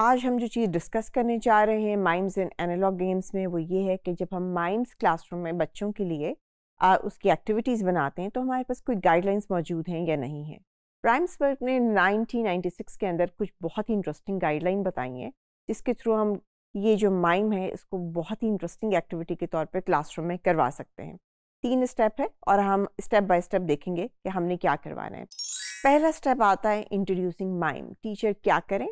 आज हम जो चीज़ डिस्कस करने जा रहे हैं माइम्स इन एनालॉग गेम्स में वो ये है कि जब हम माइम्स क्लासरूम में बच्चों के लिए आ, उसकी एक्टिविटीज़ बनाते हैं तो हमारे पास कोई गाइडलाइंस मौजूद हैं या नहीं हैं प्राइम्सबर्ग ने 1996 के अंदर कुछ बहुत ही इंटरेस्टिंग गाइडलाइन बताई हैं जिसके थ्रू हम ये जो माइम है इसको बहुत ही इंटरेस्टिंग एक्टिविटी के तौर पर क्लासरूम में करवा सकते हैं तीन स्टेप है और हम स्टेप बाय स्टेप देखेंगे कि हमने क्या करवाना है पहला स्टेप आता है इंट्रोड्यूसिंग माइम टीचर क्या करें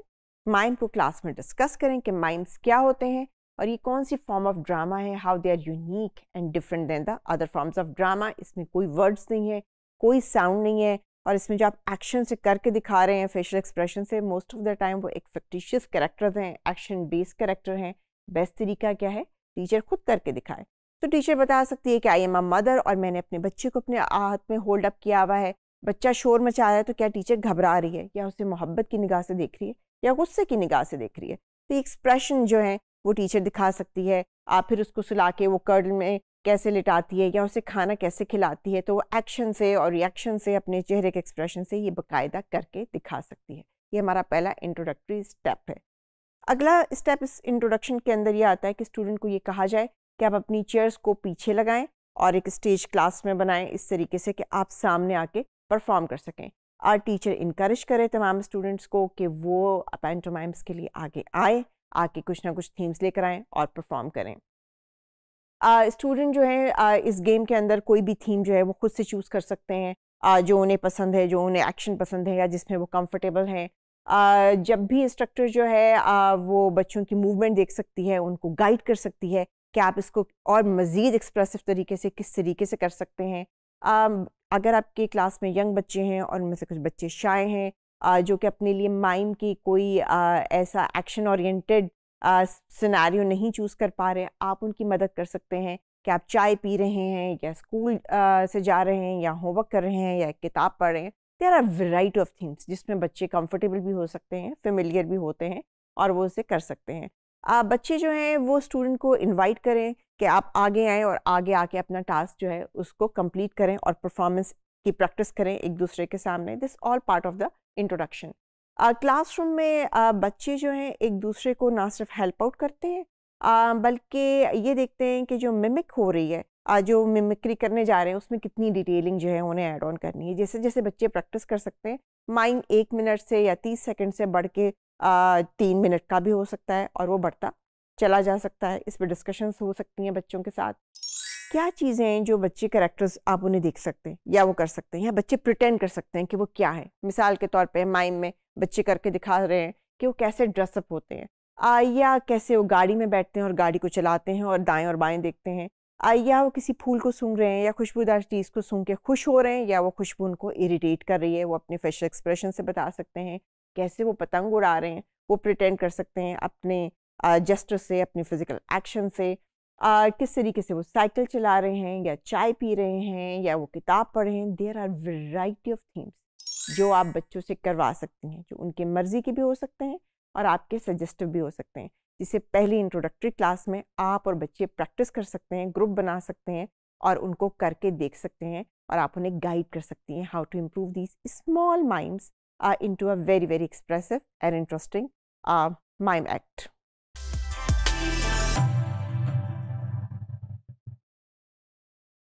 माइम को क्लास में डिस्कस करें कि माइम्स क्या होते हैं और ये कौन सी फॉर्म ऑफ ड्रामा है how they are unique and different than the other forms of drama इसमें कोई वर्ड्स नहीं है कोई साउंड नहीं है और इसमें जो आप एक्शन से करके दिखा रहे हैं फेशियल एक्सप्रेशन से मोस्ट ऑफ द टाइम वो एक फिक्टिशियस करेक्टर्स हैं एक्शन बेस्ड करेक्टर हैं बेस्ट तरीका क्या है टीचर खुद करके दिखाए तो टीचर बता सकती है कि आई एम अ मदर और मैंने अपने बच्चे को अपने हाथ में होल्ड अप किया हुआ है बच्चा शोर मचा रहा है तो क्या टीचर घबरा रही है या उसे मोहब्बत की निगाह से देख रही है या गुस्से की निगाह से देख रही है तो एक्सप्रेशन जो है वो टीचर दिखा सकती है आप फिर उसको सुला के वो कर्ड में कैसे लिटाती है या उसे खाना कैसे खिलाती है तो वो एक्शन से और रिएक्शन से अपने चेहरे के एक्सप्रेशन से ये बाकायदा करके दिखा सकती है ये हमारा पहला इंट्रोडक्टरी स्टेप है अगला स्टेप इस इंट्रोडक्शन के अंदर ये आता है कि स्टूडेंट को ये कहा जाए कि आप अपनी चेयर्स को पीछे लगाएं और एक स्टेज क्लास में बनाएं इस तरीके से कि आप सामने आके परफॉर्म कर सकें और टीचर इनक्रेज करे तमाम स्टूडेंट्स को कि वो पेंटोमाइम्स के लिए आगे आए आके कुछ ना कुछ थीम्स लेकर आएँ और परफॉर्म करें स्टूडेंट uh, जो है uh, इस गेम के अंदर कोई भी थीम जो है वो खुद से चूज़ कर सकते हैं uh, जो उन्हें पसंद है जो उन्हें एक्शन पसंद है या जिसमें वो कंफर्टेबल हैं uh, जब भी इंस्ट्रक्टर जो है uh, वो बच्चों की मूवमेंट देख सकती है उनको गाइड कर सकती है कि आप इसको और मज़ीद एक्सप्रेसिव तरीके से किस तरीके से कर सकते हैं अगर आपके क्लास में यंग बच्चे हैं और उनमें से कुछ बच्चे शाय हैं जो कि अपने लिए माइम की कोई ऐसा एक्शन ओरिएंटेड सिनेरियो नहीं चूज़ कर पा रहे आप उनकी मदद कर सकते हैं कि आप चाय पी रहे हैं या स्कूल से जा रहे हैं या होमवर्क कर रहे हैं या किताब पढ़ रहे हैं there are variety of things जिसमें बच्चे कंफर्टेबल भी हो सकते हैं फेमिलियर भी होते हैं और वो उसे कर सकते हैं आप बच्चे जो हैं वो स्टूडेंट को इनवाइट करें कि आप आगे आएँ और आगे आके अपना टास्क जो है उसको कंप्लीट करें और परफॉर्मेंस की प्रैक्टिस करें एक दूसरे के सामने this all part of the introduction classroom में uh, बच्चे जो हैं एक दूसरे को ना सिर्फ हेल्प आउट करते हैं uh, बल्कि ये देखते हैं कि जो मिमिक हो रही है uh, जो मिमिक्री करने जा रहे हैं उसमें कितनी डिटेलिंग जो है उन्हें ऐड ऑन करनी है जैसे जैसे बच्चे प्रैक्टिस कर सकते हैं माइंड एक मिनट से या तीस सेकेंड से बढ़ के तीन मिनट का भी हो सकता है और वो बढ़ता चला जा सकता है इस पर डिस्कशंस हो सकती हैं बच्चों के साथ क्या चीज़ें हैं जो बच्चे करेक्टर्स आप उन्हें देख सकते हैं या वो कर सकते हैं या बच्चे प्रिटेंड कर सकते हैं कि वो क्या है मिसाल के तौर पे माइम में बच्चे करके दिखा रहे हैं कि वो कैसे ड्रेसअप होते हैं आ, या कैसे वो गाड़ी में बैठते हैं और गाड़ी को चलाते हैं और दाएँ और बाएँ देखते हैं आ, या वो किसी फूल को सूंघ रहे हैं या खुशबूदार चीज़ को सूंघ के खुश हो रहे हैं या वो खुशबू उनको इरीटेट कर रही है वो अपने फेशल एक्सप्रेशन से बता सकते हैं कैसे वो पतंग उड़ा रहे हैं वो प्रिटेंड कर सकते हैं अपने जस्टर से अपने फिज़िकल एक्शन से आ, किस तरीके से वो साइकिल चला रहे हैं या चाय पी रहे हैं या वो किताब पढ़ रहे हैं there are variety of themes जो आप बच्चों से करवा सकती हैं जो उनके मर्ज़ी के भी हो सकते हैं और आपके सजेस्टिव भी हो सकते हैं जिसे पहली इंट्रोडक्टरी क्लास में आप और बच्चे प्रैक्टिस कर सकते हैं ग्रुप बना सकते हैं और उनको करके देख सकते हैं और आप उन्हें गाइड कर सकती हैं how to improve these small minds into a very, very expressive and interesting uh, mime act.